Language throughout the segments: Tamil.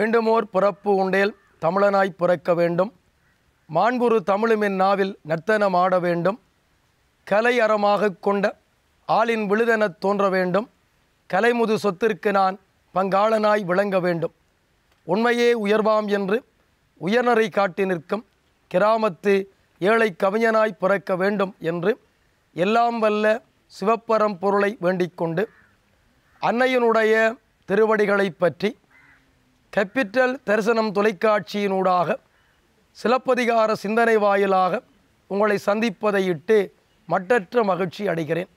வேண்டுமோர் பிறப்பு உண்டேல் தமிழனாய் பிறக்க வேண்டும் மாண்புரு தமிழுமின் நாவில் நர்த்தனம் ஆட வேண்டும் கலை அறமாக கொண்ட ஆளின் விழுதெனத் தோன்ற வேண்டும் கலைமுது சொத்திற்கு நான் பங்காளனாய் விளங்க வேண்டும் உண்மையே உயர்வாம் என்று உயர்நரை காட்டி நிற்கும் கிராமத்து ஏழை கவிஞனாய் பிறக்க வேண்டும் என்று எல்லாம் வல்ல சிவப்பரம் பொருளை வேண்டிக் கொண்டு அன்னையினுடைய திருவடிகளை பற்றி கேபிட்டல் தரிசனம் தொலைக்காட்சியினூடாக சிலப்பதிகார சிந்தனை வாயிலாக உங்களை சந்திப்பதையிட்டு மற்றற்ற மகிழ்ச்சி அடைகிறேன்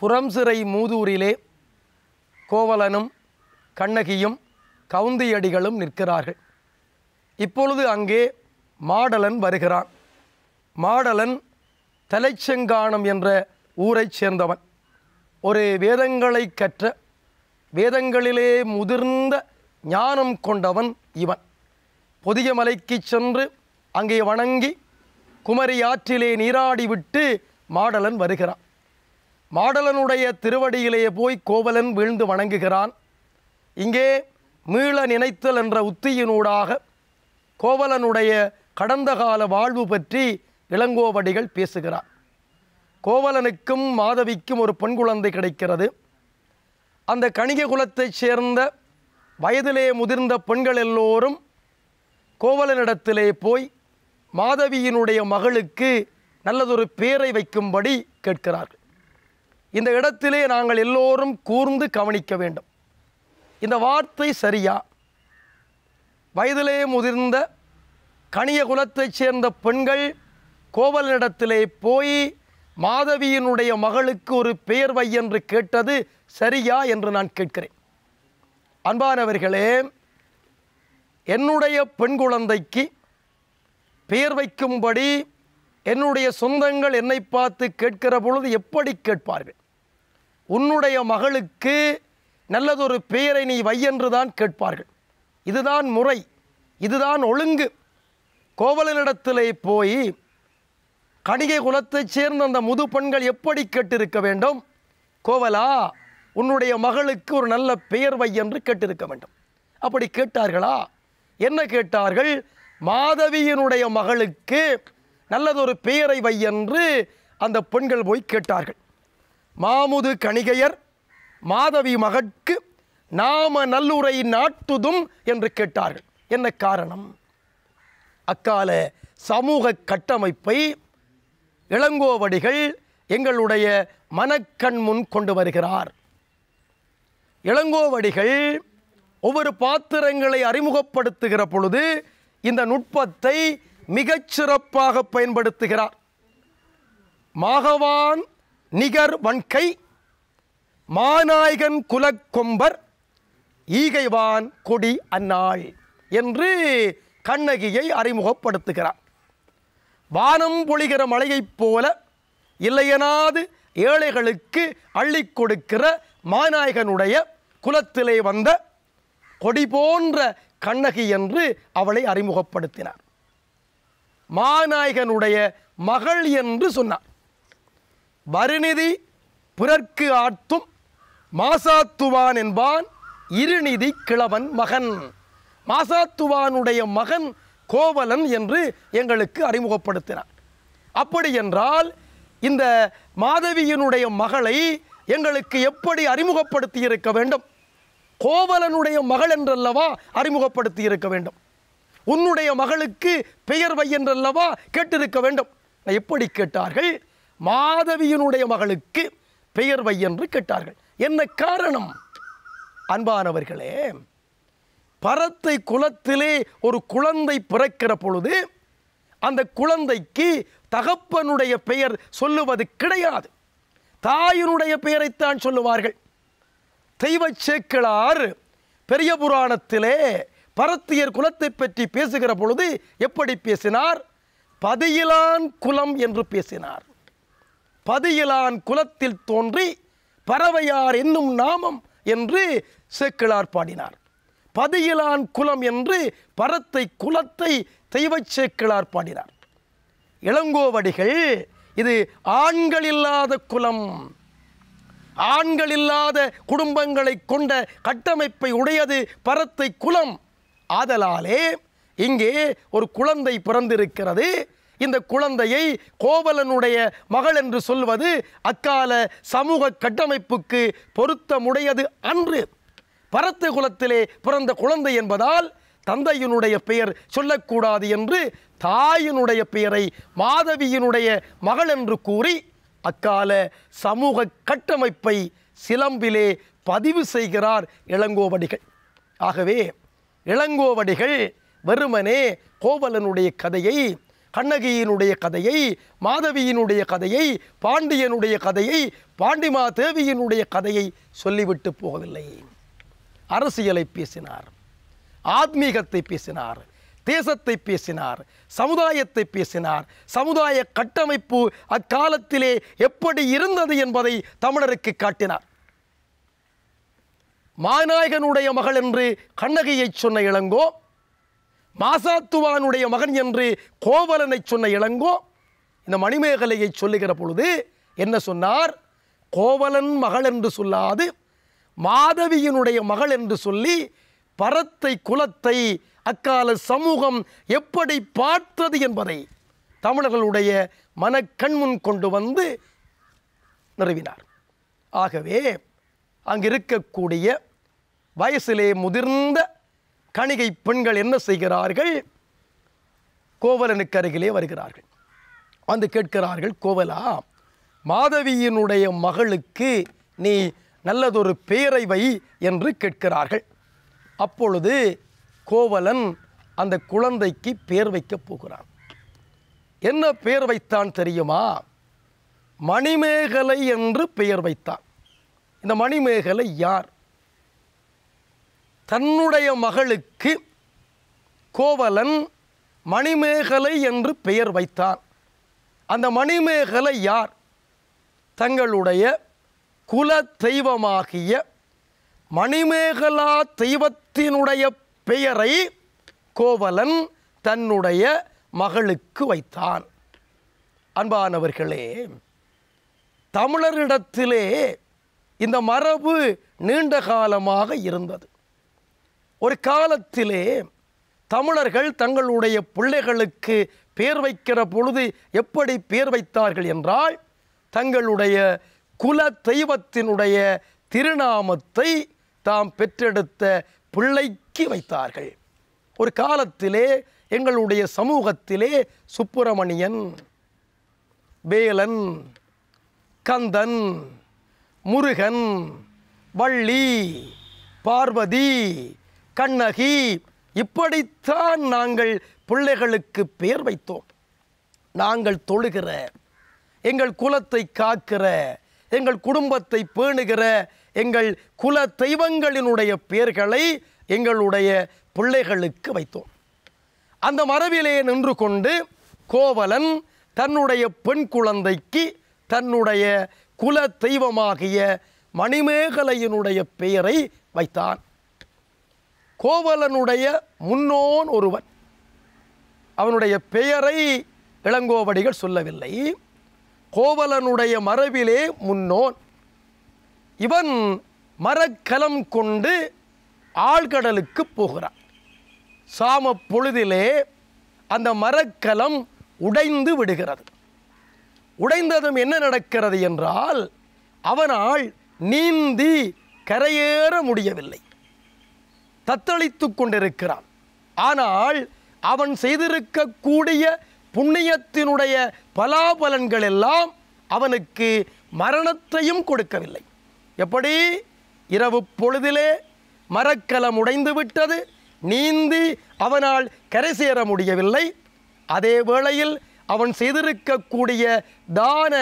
புறம் சிறை மூதூரிலே கோவலனும் கண்ணகியும் கவுந்தியடிகளும் நிற்கிறார்கள் இப்பொழுது அங்கே மாடலன் வருகிறான் மாடலன் தலைச்செங்கானம் என்ற ஊரைச் சேர்ந்தவன் ஒரு வேதங்களை கற்ற வேதங்களிலே முதிர்ந்த ஞானம் கொண்டவன் இவன் பொதிய மலைக்கு சென்று அங்கே வணங்கி குமரி ஆற்றிலே நீராடிவிட்டு மாடலன் வருகிறான் மாடலனுடைய திருவடியிலேயே போய் கோவலன் வீழ்ந்து வணங்குகிறான் இங்கே மீள நினைத்தல் என்ற உத்தியினூடாக கோவலனுடைய கடந்த கால வாழ்வு பற்றி இளங்கோவடிகள் பேசுகிறார் கோவலனுக்கும் மாதவிக்கும் ஒரு பெண் குழந்தை கிடைக்கிறது அந்த கணிக குலத்தைச் சேர்ந்த வயதிலே முதிர்ந்த பெண்கள் எல்லோரும் கோவலனிடத்திலே போய் மாதவியினுடைய மகளுக்கு நல்லதொரு பேரை வைக்கும்படி கேட்கிறார்கள் இந்த இடத்திலே நாங்கள் எல்லோரும் கூர்ந்து கவனிக்க வேண்டும் இந்த வார்த்தை சரியா வயதிலே முதிர்ந்த கணிய குலத்தைச் சேர்ந்த பெண்கள் கோவலனிடத்திலே போய் மாதவியினுடைய மகளுக்கு ஒரு பெயர் வை என்று கேட்டது சரியா என்று நான் கேட்கிறேன் அன்பானவர்களே என்னுடைய பெண் குழந்தைக்கு பெயர் வைக்கும்படி என்னுடைய சொந்தங்கள் என்னை பார்த்து கேட்கிற பொழுது எப்படி கேட்பார்கள் உன்னுடைய மகளுக்கு நல்லதொரு பெயரை நீ வையென்று தான் கேட்பார்கள் இதுதான் முறை இதுதான் ஒழுங்கு கோவலனிடத்திலே போய் கணிகை குலத்தைச் சேர்ந்த அந்த முது பெண்கள் எப்படி கேட்டிருக்க வேண்டும் கோவலா உன்னுடைய மகளுக்கு ஒரு நல்ல பெயர் வை என்று கேட்டிருக்க வேண்டும் அப்படி கேட்டார்களா என்ன கேட்டார்கள் மாதவியினுடைய மகளுக்கு நல்லதொரு பெயரை வை என்று அந்த பெண்கள் போய் கேட்டார்கள் மாமுது கணிகையர் மாதவி மகட்கு நாம நல்லுரை நாட்டுதும் என்று கேட்டார்கள் என்ன காரணம் அக்கால சமூக கட்டமைப்பை இளங்கோவடிகள் எங்களுடைய மனக்கண் முன் கொண்டு வருகிறார் இளங்கோவடிகள் ஒவ்வொரு பாத்திரங்களை அறிமுகப்படுத்துகிற பொழுது இந்த நுட்பத்தை மிகச் சிறப்பாக பயன்படுத்துகிறார் மாகவான் நிகர் வன்கை மாநாயகன் குலக்கொம்பர் ஈகைவான் கொடி அன்னாள் என்று கண்ணகியை அறிமுகப்படுத்துகிறார் வானம் பொழிகிற மலையைப் போல இல்லையனாது ஏழைகளுக்கு அள்ளி கொடுக்கிற மாநாயகனுடைய குலத்திலே வந்த கொடி போன்ற கண்ணகி என்று அவளை அறிமுகப்படுத்தினார் மாநாயகனுடைய மகள் என்று சொன்னார் வருநிதி பிறர்க்கு ஆட்டும் மாசாத்துவான் என்பான் இருநிதி கிழவன் மகன் மாசாத்துவானுடைய மகன் கோவலன் என்று எங்களுக்கு அறிமுகப்படுத்தினார் அப்படி என்றால் இந்த மாதவியினுடைய மகளை எங்களுக்கு எப்படி அறிமுகப்படுத்தி இருக்க வேண்டும் கோவலனுடைய மகள் என்றல்லவா அறிமுகப்படுத்தி இருக்க வேண்டும் உன்னுடைய மகளுக்கு பெயர் வை என்றல்லவா கேட்டிருக்க வேண்டும் எப்படி கேட்டார்கள் மாதவியினுடைய மகளுக்கு பெயர் வை என்று கேட்டார்கள் என்ன காரணம் அன்பானவர்களே பரத்தை குலத்திலே ஒரு குழந்தை பிறக்கிற பொழுது அந்த குழந்தைக்கு தகப்பனுடைய பெயர் சொல்லுவது கிடையாது தாயினுடைய பெயரைத்தான் சொல்லுவார்கள் தெய்வ சேக்கிழார் பெரிய புராணத்திலே பரத்தியர் குலத்தை பற்றி பேசுகிற பொழுது எப்படி பேசினார் பதியிலான் குலம் என்று பேசினார் பதியிலான் குலத்தில் தோன்றி பறவையார் என்னும் நாமம் என்று சேக்கிழார் பாடினார் பதியிலான் குலம் என்று பரத்தை குலத்தை தெய்வ சேக்கிழார் பாடினார் இளங்கோவடிகள் இது ஆண்கள் இல்லாத குலம் ஆண்கள் இல்லாத குடும்பங்களை கொண்ட கட்டமைப்பை உடையது பரத்தை குலம் ஆதலாலே இங்கே ஒரு குழந்தை பிறந்திருக்கிறது இந்த குழந்தையை கோவலனுடைய மகள் என்று சொல்வது அக்கால சமூக கட்டமைப்புக்கு பொருத்தமுடையது அன்று பரத்து குலத்திலே பிறந்த குழந்தை என்பதால் தந்தையினுடைய பெயர் சொல்லக்கூடாது என்று தாயினுடைய பெயரை மாதவியினுடைய மகள் என்று கூறி அக்கால சமூக கட்டமைப்பை சிலம்பிலே பதிவு செய்கிறார் இளங்கோவடிகள் ஆகவே இளங்கோவடிகள் வெறுமனே கோவலனுடைய கதையை கண்ணகியினுடைய கதையை மாதவியினுடைய கதையை பாண்டியனுடைய கதையை பாண்டிமா தேவியினுடைய கதையை சொல்லிவிட்டு போகவில்லை அரசியலை பேசினார் ஆத்மீகத்தை பேசினார் தேசத்தை பேசினார் சமுதாயத்தை பேசினார் சமுதாய கட்டமைப்பு அக்காலத்திலே எப்படி இருந்தது என்பதை தமிழருக்கு காட்டினார் மாநாயகனுடைய மகள் என்று கண்ணகியை சொன்ன இளங்கோ மாசாத்துவானுடைய மகன் என்று கோவலனை சொன்ன இளங்கோ இந்த மணிமேகலையை சொல்லுகிற பொழுது என்ன சொன்னார் கோவலன் மகள் என்று சொல்லாது மாதவியினுடைய மகள் என்று சொல்லி பரத்தை குலத்தை அக்கால சமூகம் எப்படி பார்த்தது என்பதை தமிழர்களுடைய மனக்கண்முன் கொண்டு வந்து நிறுவினார் ஆகவே அங்கிருக்கக்கூடிய வயசிலே முதிர்ந்த கணிகை பெண்கள் என்ன செய்கிறார்கள் கோவலனுக்கு அருகிலே வருகிறார்கள் வந்து கேட்கிறார்கள் கோவலா மாதவியினுடைய மகளுக்கு நீ நல்லதொரு பேரை வை என்று கேட்கிறார்கள் அப்பொழுது கோவலன் அந்த குழந்தைக்கு பேர் வைக்கப் போகிறான் என்ன பெயர் வைத்தான் தெரியுமா மணிமேகலை என்று பெயர் வைத்தான் இந்த மணிமேகலை யார் தன்னுடைய மகளுக்கு கோவலன் மணிமேகலை என்று பெயர் வைத்தான் அந்த மணிமேகலை யார் தங்களுடைய குல தெய்வமாகிய மணிமேகலா தெய்வத்தினுடைய பெயரை கோவலன் தன்னுடைய மகளுக்கு வைத்தான் அன்பானவர்களே தமிழரிடத்திலே இந்த மரபு நீண்ட காலமாக இருந்தது ஒரு காலத்திலே தமிழர்கள் தங்களுடைய பிள்ளைகளுக்கு பேர் வைக்கிற பொழுது எப்படி பேர் வைத்தார்கள் என்றால் தங்களுடைய குல தெய்வத்தினுடைய திருநாமத்தை தாம் பெற்றெடுத்த பிள்ளைக்கு வைத்தார்கள் ஒரு காலத்திலே எங்களுடைய சமூகத்திலே சுப்பிரமணியன் வேலன் கந்தன் முருகன் வள்ளி பார்வதி கண்ணகி இப்படித்தான் நாங்கள் பிள்ளைகளுக்கு பேர் வைத்தோம் நாங்கள் தொழுகிற எங்கள் குலத்தை காக்கிற எங்கள் குடும்பத்தை பேணுகிற எங்கள் குல தெய்வங்களினுடைய பெயர்களை எங்களுடைய பிள்ளைகளுக்கு வைத்தோம் அந்த மரபிலேயே நின்று கொண்டு கோவலன் தன்னுடைய பெண் குழந்தைக்கு தன்னுடைய குல தெய்வமாகிய மணிமேகலையினுடைய பெயரை வைத்தான் கோவலனுடைய முன்னோன் ஒருவன் அவனுடைய பெயரை இளங்கோவடிகள் சொல்லவில்லை கோவலனுடைய மரபிலே முன்னோன் இவன் மரக்கலம் கொண்டு ஆழ்கடலுக்கு போகிறான் சாம பொழுதிலே அந்த மரக்கலம் உடைந்து விடுகிறது உடைந்ததும் என்ன நடக்கிறது என்றால் அவனால் நீந்தி கரையேற முடியவில்லை தத்தளித்து கொண்டிருக்கிறான் ஆனால் அவன் செய்திருக்கக்கூடிய புண்ணியத்தினுடைய பலாபலன்கள் எல்லாம் அவனுக்கு மரணத்தையும் கொடுக்கவில்லை எப்படி இரவு பொழுதிலே மரக்கலம் உடைந்து விட்டது நீந்தி அவனால் கரை சேர முடியவில்லை அதே வேளையில் அவன் செய்திருக்கக்கூடிய தான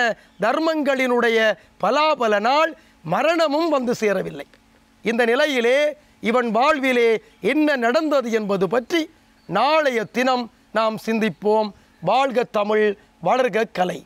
தர்மங்களினுடைய பலாபல நாள் மரணமும் வந்து சேரவில்லை இந்த நிலையிலே இவன் வாழ்விலே என்ன நடந்தது என்பது பற்றி நாளைய தினம் நாம் சிந்திப்போம் வாழ்க தமிழ் வளர்க கலை